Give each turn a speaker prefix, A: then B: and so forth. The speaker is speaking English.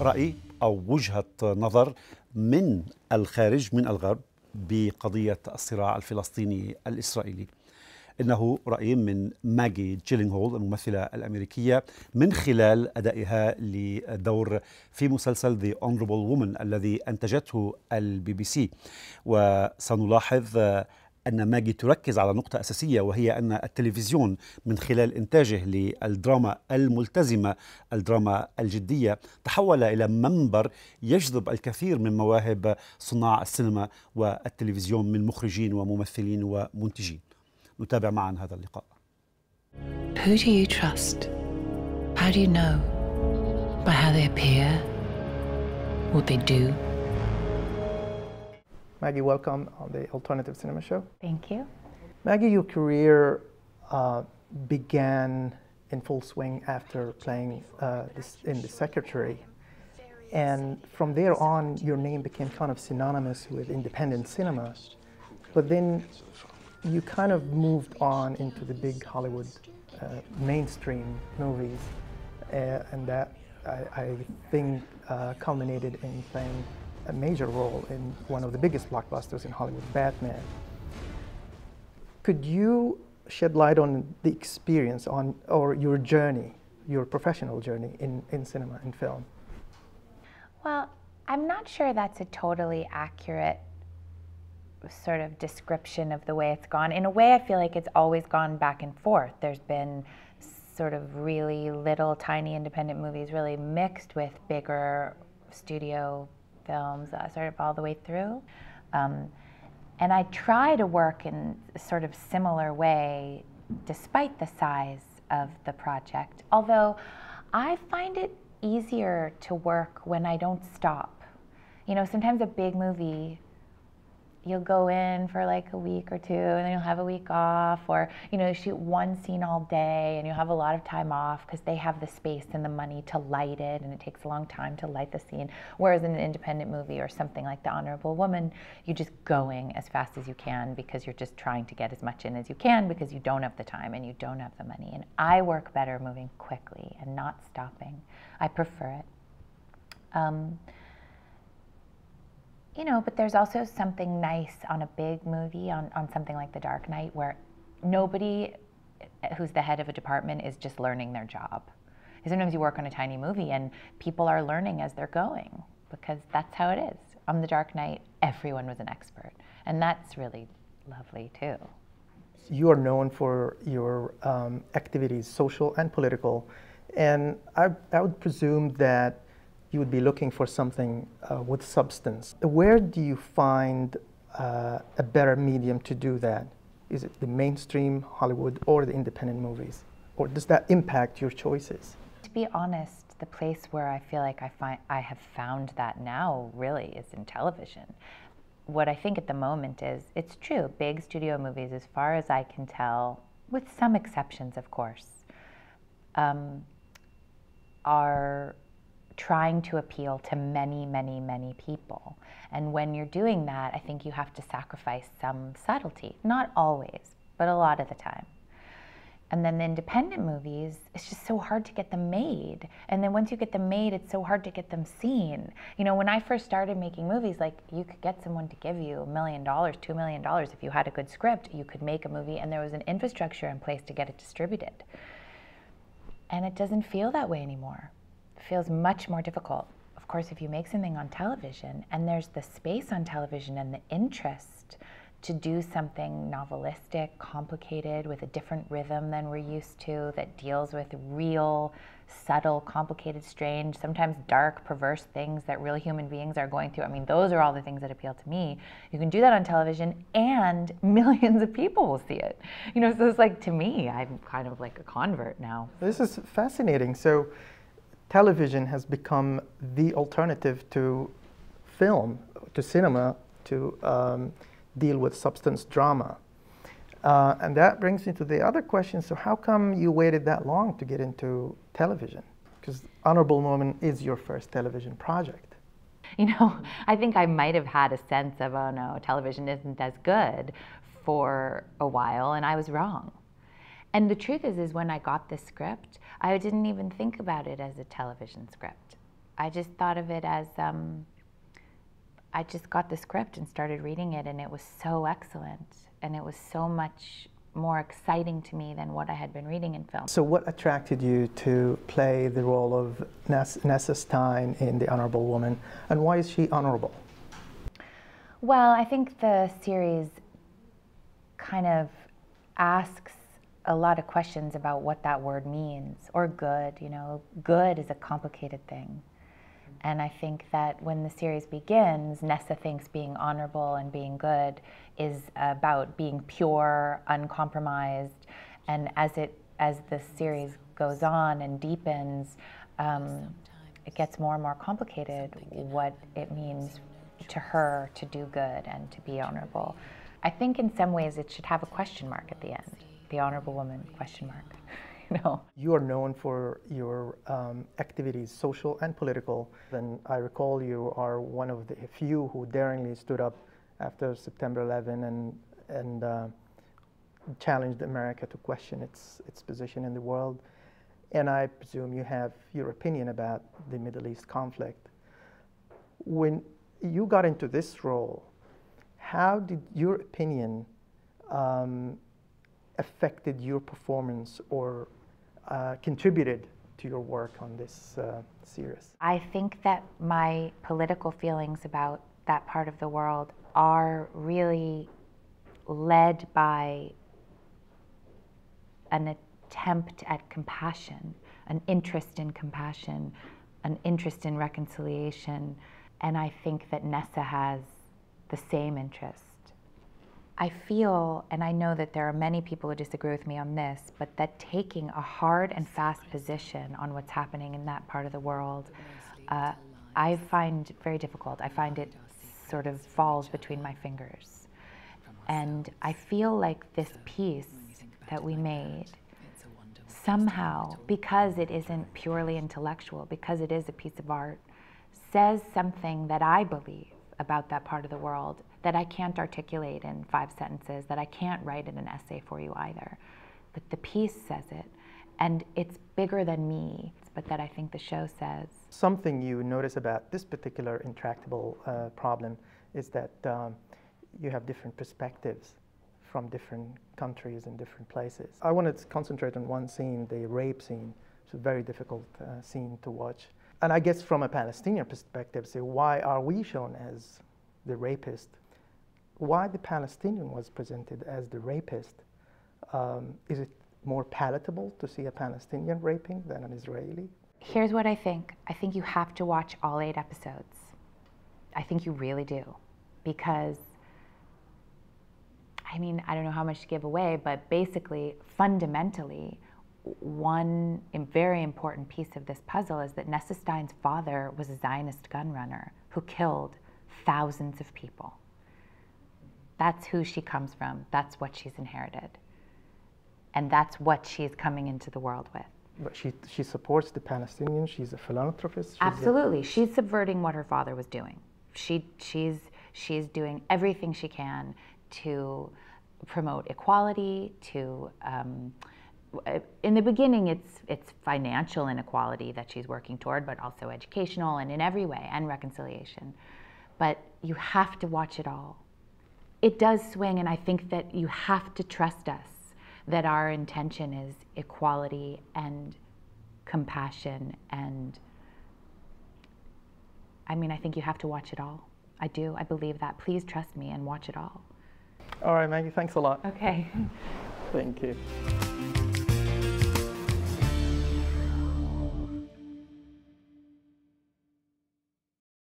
A: راي او وجهه نظر من الخارج من الغرب بقضيه الصراع الفلسطيني الاسرائيلي. انه راي من ماجي هول الممثله الامريكيه من خلال ادائها لدور في مسلسل ذا اونربل وومن الذي انتجته البي بي سي وسنلاحظ أن ماجي تركز على نقطة أساسية وهي أن التلفزيون من خلال إنتاجه للدراما الملتزمة الدراما الجدية تحول إلى منبر يجذب الكثير من مواهب صناع السينما والتلفزيون من مخرجين وممثلين ومنتجين نتابع معا هذا اللقاء
B: Who do you trust? How do you know? By how they appear?
A: What they do? Maggie, welcome on the Alternative Cinema Show. Thank you. Maggie, your career uh, began in full swing after playing uh, in The Secretary. And from there on, your name became kind of synonymous with independent cinema. But then you kind of moved on into the big Hollywood uh, mainstream movies. Uh, and that, I, I think, uh, culminated in playing a major role in one of the biggest blockbusters in Hollywood, Batman. Could you shed light on the experience on or your journey, your professional journey in, in cinema and film?
B: Well, I'm not sure that's a totally accurate sort of description of the way it's gone. In a way, I feel like it's always gone back and forth. There's been sort of really little tiny independent movies really mixed with bigger studio films. I started all the way through. Um, and I try to work in a sort of similar way despite the size of the project, although I find it easier to work when I don't stop. You know, sometimes a big movie you'll go in for like a week or two and then you'll have a week off or you know shoot one scene all day and you'll have a lot of time off because they have the space and the money to light it and it takes a long time to light the scene whereas in an independent movie or something like the honorable woman you're just going as fast as you can because you're just trying to get as much in as you can because you don't have the time and you don't have the money and i work better moving quickly and not stopping i prefer it um, you know, but there's also something nice on a big movie, on, on something like The Dark Knight, where nobody who's the head of a department is just learning their job. sometimes you work on a tiny movie and people are learning as they're going because that's how it is. On The Dark Knight, everyone was an expert. And that's really lovely too.
A: You are known for your um, activities, social and political. And I, I would presume that you would be looking for something uh, with substance. Where do you find uh, a better medium to do that? Is it the mainstream Hollywood or the independent movies? Or does that impact your choices?
B: To be honest, the place where I feel like I find I have found that now really is in television. What I think at the moment is it's true, big studio movies, as far as I can tell, with some exceptions, of course, um, are trying to appeal to many, many, many people. And when you're doing that, I think you have to sacrifice some subtlety. Not always, but a lot of the time. And then the independent movies, it's just so hard to get them made. And then once you get them made, it's so hard to get them seen. You know, when I first started making movies, like you could get someone to give you a million dollars, two million dollars. If you had a good script, you could make a movie, and there was an infrastructure in place to get it distributed. And it doesn't feel that way anymore feels much more difficult. Of course, if you make something on television and there's the space on television and the interest to do something novelistic, complicated, with a different rhythm than we're used to, that deals with real, subtle, complicated, strange, sometimes dark, perverse things that real human beings are going through. I mean, those are all the things that appeal to me. You can do that on television, and millions of people will see it. You know, so it's like to me, I'm kind of like a convert now.
A: This is fascinating. So, television has become the alternative to film, to cinema, to um, deal with substance drama. Uh, and that brings me to the other question. So, how come you waited that long to get into television? Because Honorable Moment is your first television project.
B: You know, I think I might have had a sense of, oh no, television isn't as good for a while, and I was wrong. And the truth is, is when I got this script, I didn't even think about it as a television script. I just thought of it as um, I just got the script and started reading it, and it was so excellent, and it was so much more exciting to me than what I had been reading in film. So, what
A: attracted you to play the role of Ness, Nessa Stein in The Honorable Woman, and why is she honorable?
B: Well, I think the series kind of asks a lot of questions about what that word means or good. You know, good is a complicated thing. And I think that when the series begins, Nessa thinks being honorable and being good is about being pure, uncompromised. And as it as the series goes on and deepens, um, it gets more and more complicated what it means to her to do good and to be honorable. I think in some ways it should have a question mark at the end the honorable woman question mark you know
A: you are known for your um, activities social and political and i recall you are one of the few who daringly stood up after september 11 and and uh, challenged america to question its its position in the world and i presume you have your opinion about the middle east conflict when you got into this role how did your opinion um, affected your performance or uh, contributed to your work on this uh, series?
B: I think that my political feelings about that part of the world are really led by an attempt at compassion, an interest in compassion, an interest in reconciliation. And I think that Nessa has the same interest. I feel, and I know that there are many people who disagree with me on this, but that taking a hard and fast position on what's happening in that part of the world, uh, I find very difficult. I find it sort of falls between my fingers. And I feel like this piece that we made somehow, because it isn't purely intellectual, because it is a piece of art, says something that I believe about that part of the world that I can't articulate in five sentences, that I can't write in an essay for you either. But the piece says it, and it's bigger than me, but that I think the show says.
A: Something you notice about this particular intractable uh, problem is that um, you have different perspectives from different countries and different places. I wanted to concentrate on one scene, the rape scene. It's a very difficult uh, scene to watch. And I guess from a Palestinian perspective, say, why are we shown as the rapist why the Palestinian was presented as the rapist, um, is it more palatable to see a Palestinian raping than an Israeli?
B: Here's what I think I think you have to watch all eight episodes. I think you really do. Because, I mean, I don't know how much to give away, but basically, fundamentally, one very important piece of this puzzle is that Nessa Stein's father was a Zionist gun runner who killed thousands of people. That's who she comes from. That's what she's inherited. And that's what she's coming into the world with.
A: But she, she supports the Palestinians. She's a philanthropist. She's Absolutely.
B: A... she's subverting what her father was doing. She, she's, she's doing everything she can to promote equality, to. Um, in the beginning, it's it's financial inequality that she's working toward, but also educational and in every way, and reconciliation. But you have to watch it all it does swing, and I think that you have to trust us that our intention is equality and compassion and I mean, I think you have to watch it all. I do. I believe that. Please trust me and watch it all.
A: All right, Maggie, thanks a lot. Okay. Thank you.